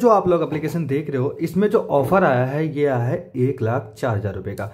जो आप लोग एप्लीकेशन देख रहे हो इसमें जो ऑफर आया है ये आया है एक लाख चार हज़ार रुपए का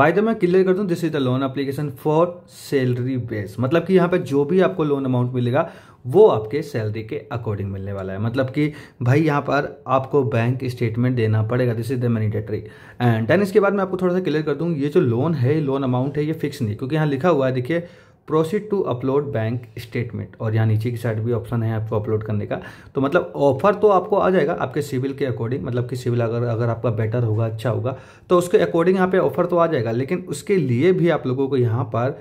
बाय द मैं क्लियर कर दूं this is the loan application for salary base मतलब कि यहाँ पे जो भी आपको लोन अमाउंट मिलेगा वो आपके सैलरी के अकॉर्डिंग मिलने वाला है मतलब कि भाई यहाँ पर आपको बैंक स्टेटमेंट देना पड़ेगा this is the mandatory and then इसके बाद मैं आपको थोड़ा सा क्लियर कर दूँ ये जो लोन है लोन अमाउंट है ये फिक्स नहीं क्योंकि यहाँ लिखा हुआ है देखिए proceed to upload bank statement और यहाँ नीचे की साइड भी ऑप्शन है आपको अपलोड करने का तो मतलब ऑफर तो आपको आ जाएगा आपके सिविल के अकॉर्डिंग मतलब कि सिविल अगर अगर आपका बेटर होगा अच्छा होगा तो उसके अकॉर्डिंग यहाँ पे ऑफर तो आ जाएगा लेकिन उसके लिए भी आप लोगों को यहाँ पर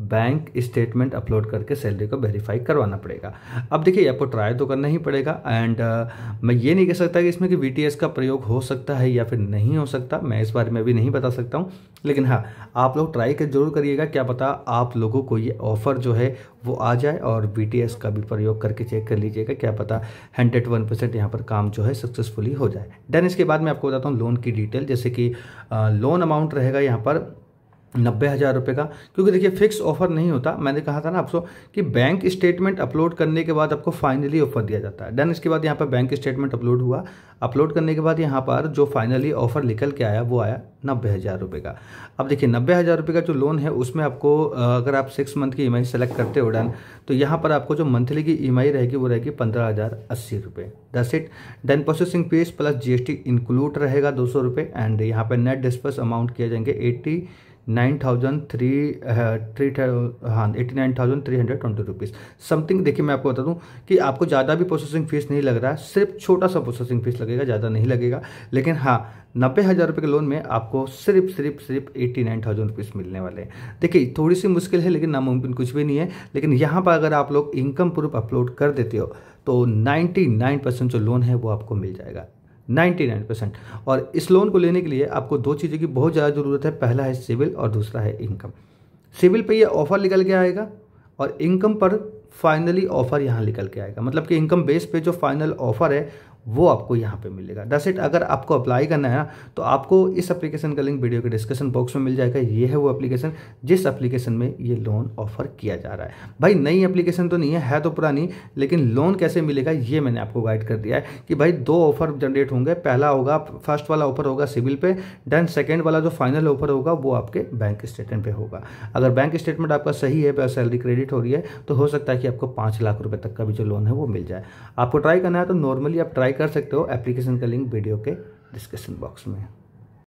बैंक स्टेटमेंट अपलोड करके सैलरी को वेरीफाई करवाना पड़ेगा अब देखिए आपको तो ट्राई तो करना ही पड़ेगा एंड uh, मैं ये नहीं कह सकता कि इसमें कि वी का प्रयोग हो सकता है या फिर नहीं हो सकता मैं इस बारे में भी नहीं बता सकता हूँ लेकिन हाँ आप लोग ट्राई कर जरूर करिएगा क्या पता आप लोगों को ये ऑफ़र जो है वो आ जाए और वी का भी प्रयोग करके चेक कर लीजिएगा क्या पता हंड्रेड वन परसेंट यहाँ पर काम जो है सक्सेसफुली हो जाए देन इसके बाद मैं आपको बताता हूँ लोन की डिटेल जैसे कि लोन अमाउंट रहेगा यहाँ पर नब्बे हज़ार रुपये का क्योंकि देखिए फिक्स ऑफर नहीं होता मैंने कहा था ना आपको कि बैंक स्टेटमेंट अपलोड करने के बाद आपको फाइनली ऑफर दिया जाता है डन इसके बाद यहाँ पर बैंक स्टेटमेंट अपलोड हुआ अपलोड करने के बाद यहाँ पर जो फाइनली ऑफर निकल के आया वो आया नब्बे हज़ार रुपये का अब देखिए नब्बे हज़ार रुपये का जो लोन है उसमें आपको अगर आप सिक्स मंथ की ई e सेलेक्ट करते हो डन तो यहाँ पर आपको जो मंथली की ई e रहेगी वो रहेगी पंद्रह हज़ार अस्सी रुपये दस it done processing fee plus G include रहेगा दो सौ रुपये एंड यहाँ पर नेट डिस्पर्स अमाउंट किया जाएंगे eighty nine thousand three three हाँ eighty nine thousand three hundred twenty rupees something देखिए मैं आपको बता दूं कि आपको ज़्यादा भी प्रोसेसिंग फीस नहीं लग रहा है सिर्फ छोटा सा प्रोसेसिंग फीस लगेगा ज़्यादा नहीं लगेगा लेकिन हाँ नब्बे हज़ार रुपये के लोन में आपको सिर्फ सिर्फ सिर्फ एट्टी नाइन थाउजेंड रुपीज़ मिलने वाले हैं देखिए थोड़ी सी मुश्किल है लेकिन नामुमकिन कुछ भी नहीं है लेकिन यहाँ पर अगर आप लोग इनकम प्रूफ अपलोड कर देते हो तो नाइन्टी नाइन परसेंट जो लोन है वो आपको मिल जाएगा 99 परसेंट और इस लोन को लेने के लिए आपको दो चीज़ों की बहुत ज़्यादा ज़रूरत है पहला है सिविल और दूसरा है इनकम सिविल पे ये ऑफर निकल के आएगा और इनकम पर फाइनली ऑफर यहाँ निकल के आएगा मतलब कि इनकम बेस पे जो फाइनल ऑफर है वो आपको यहाँ पे मिलेगा दस इट अगर आपको अप्लाई करना है ना तो आपको इस एप्लीकेशन का लिंक वीडियो के डिस्क्रिप्शन बॉक्स में मिल जाएगा ये है वो एप्लीकेशन जिस एप्लीकेशन में ये लोन ऑफर किया जा रहा है भाई नई एप्लीकेशन तो नहीं है है तो पुरानी लेकिन लोन कैसे मिलेगा ये मैंने आपको गाइड कर दिया है कि भाई दो ऑफर जनरेट होंगे पहला होगा फर्स्ट वाला ऑफर होगा सिविल पे डेन सेकेंड वाला जो फाइनल ऑफर होगा वो आपके बैंक स्टेटमेंट पर होगा अगर बैंक स्टेटमेंट आपका सही है सैलरी क्रेडिट हो रही है तो हो सकता है ताकि आपको पाँच लाख रुपए तक का भी जो लोन है वो मिल जाए आपको ट्राई करना है तो नॉर्मली आप ट्राई कर सकते हो एप्लीकेशन का लिंक वीडियो के डिस्क्रिप्शन बॉक्स में